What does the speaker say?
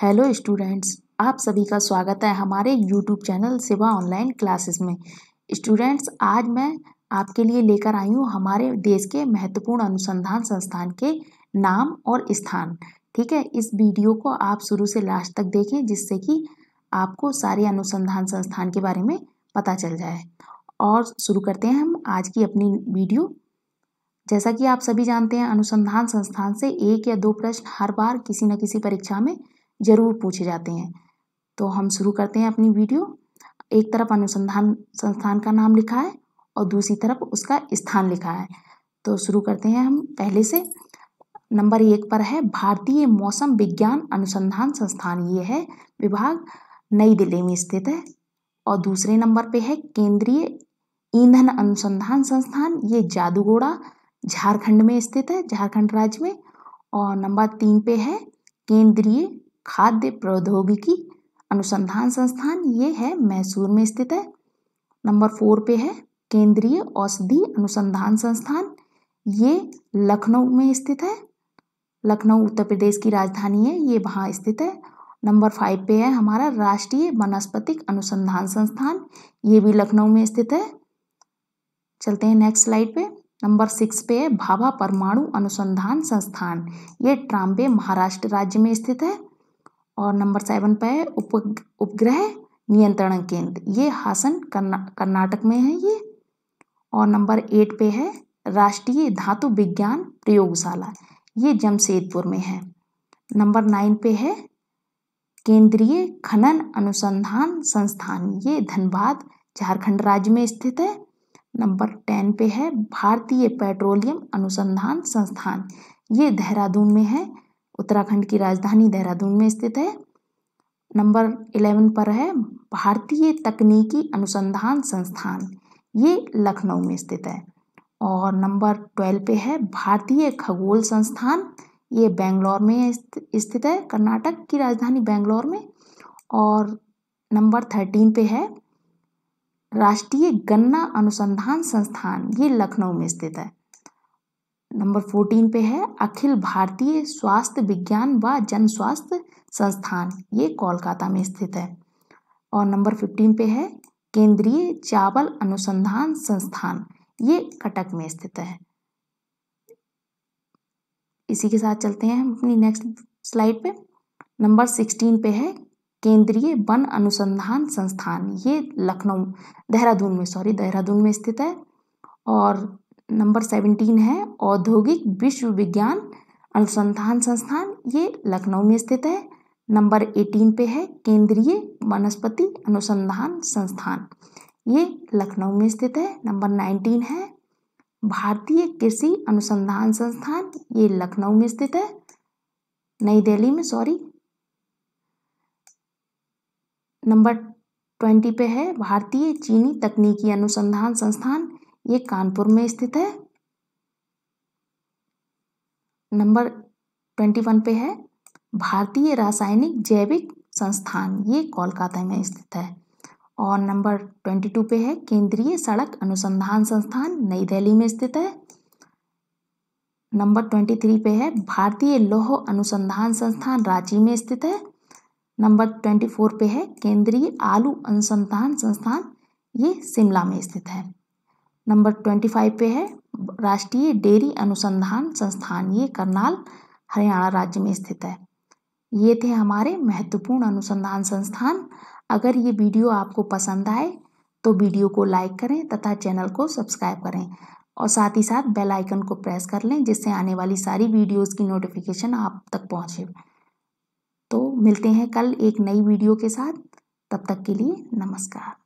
hello students आप सभी का स्वागत है हमारे YouTube channel Seva online classes में स्टूडेंट्स आज मैं आपके लिए लेकर आई हूँ हमारे देश के महत्वपूर्ण अनुसंधान संस्थान के नाम और स्थान ठीक है इस वीडियो को आप शुरू से लास्ट तक देखें जिससे कि आपको सारे अनुसंधान संस्थान के बारे में पता चल जाए और शुरू करते हैं हम आज की अपनी वीडियो जैसा कि आप सभी जानते हैं अनुसंधान संस्थान से एक या दो प्रश्न हर बार किसी न किसी परीक्षा में ज़रूर पूछे जाते हैं तो हम शुरू करते हैं अपनी वीडियो एक तरफ अनुसंधान संस्थान का नाम लिखा है और दूसरी तरफ उसका स्थान लिखा है तो शुरू करते हैं हम पहले से नंबर एक पर है भारतीय मौसम विज्ञान अनुसंधान संस्थान ये है विभाग नई दिल्ली में स्थित है और दूसरे नंबर पे है केंद्रीय ईंधन अनुसंधान संस्थान ये जादूगोड़ा झारखंड में स्थित है झारखंड राज्य में और नंबर तीन पे है केंद्रीय खाद्य प्रौद्योगिकी अनुसंधान संस्थान ये है मैसूर में स्थित है नंबर फोर पे है केंद्रीय औषधि अनुसंधान संस्थान ये लखनऊ में स्थित है लखनऊ उत्तर प्रदेश की राजधानी है ये वहाँ स्थित है नंबर फाइव पे है हमारा राष्ट्रीय वनस्पतिक अनुसंधान संस्थान ये भी लखनऊ में स्थित है चलते हैं नेक्स्ट स्लाइड पे नंबर सिक्स पे है भाभा परमाणु अनुसंधान संस्थान ये ट्राम्बे महाराष्ट्र राज्य में स्थित है और नंबर सेवन पे उप उपग्रह नियंत्रण केंद्र ये हासन कर्ना कर्नाटक में है ये और नंबर एट पे है राष्ट्रीय धातु विज्ञान प्रयोगशाला ये जमशेदपुर में है नंबर नाइन पे है केंद्रीय खनन अनुसंधान संस्थान ये धनबाद झारखंड राज्य में स्थित है नंबर टेन पे है भारतीय पेट्रोलियम अनुसंधान संस्थान ये देहरादून में है उत्तराखंड की राजधानी देहरादून में स्थित है नंबर इलेवन पर है भारतीय तकनीकी अनुसंधान संस्थान ये लखनऊ में स्थित है और नंबर ट्वेल्व पे है भारतीय खगोल संस्थान ये बेंगलोर में स्थित है कर्नाटक की राजधानी बेंगलोर में और नंबर थर्टीन पे है राष्ट्रीय गन्ना अनुसंधान संस्थान ये लखनऊ में स्थित है नंबर फोर्टीन पे है अखिल भारतीय स्वास्थ्य विज्ञान व जन स्वास्थ्य संस्थान ये कोलकाता में स्थित है और नंबर फिफ्टीन पे है केंद्रीय चावल अनुसंधान संस्थान ये कटक में स्थित है इसी के साथ चलते हैं हम अपनी नेक्स्ट स्लाइड पे नंबर सिक्सटीन पे है केंद्रीय वन अनुसंधान संस्थान ये लखनऊ देहरादून में सॉरी देहरादून में स्थित है और नंबर सेवेंटीन है औद्योगिक विश्वविज्ञान अनुसंधान संस्थान ये लखनऊ में स्थित है नंबर एटीन पे है केंद्रीय वनस्पति अनुसंधान संस्थान ये लखनऊ में स्थित है नंबर नाइनटीन है भारतीय कृषि अनुसंधान संस्थान ये लखनऊ में स्थित है नई दिल्ली में सॉरी नंबर ट्वेंटी पे है भारतीय चीनी तकनीकी अनुसंधान संस्थान ये कानपुर में स्थित है नंबर ट्वेंटी वन पे है भारतीय रासायनिक जैविक संस्थान ये कोलकाता में स्थित है और नंबर ट्वेंटी टू पे है केंद्रीय सड़क अनुसंधान संस्थान नई दिल्ली में स्थित है नंबर ट्वेंटी थ्री पे है भारतीय लौह अनुसंधान संस्थान रांची में स्थित है नंबर ट्वेंटी फोर पे है केंद्रीय आलू अनुसंधान संस्थान ये शिमला में स्थित है नंबर ट्वेंटी फाइव पे है राष्ट्रीय डेयरी अनुसंधान संस्थान ये करनाल हरियाणा राज्य में स्थित है ये थे हमारे महत्वपूर्ण अनुसंधान संस्थान अगर ये वीडियो आपको पसंद आए तो वीडियो को लाइक करें तथा चैनल को सब्सक्राइब करें और साथ ही साथ बेल आइकन को प्रेस कर लें जिससे आने वाली सारी वीडियोस की नोटिफिकेशन आप तक पहुंचे तो मिलते हैं कल एक नई वीडियो के साथ तब तक के लिए नमस्कार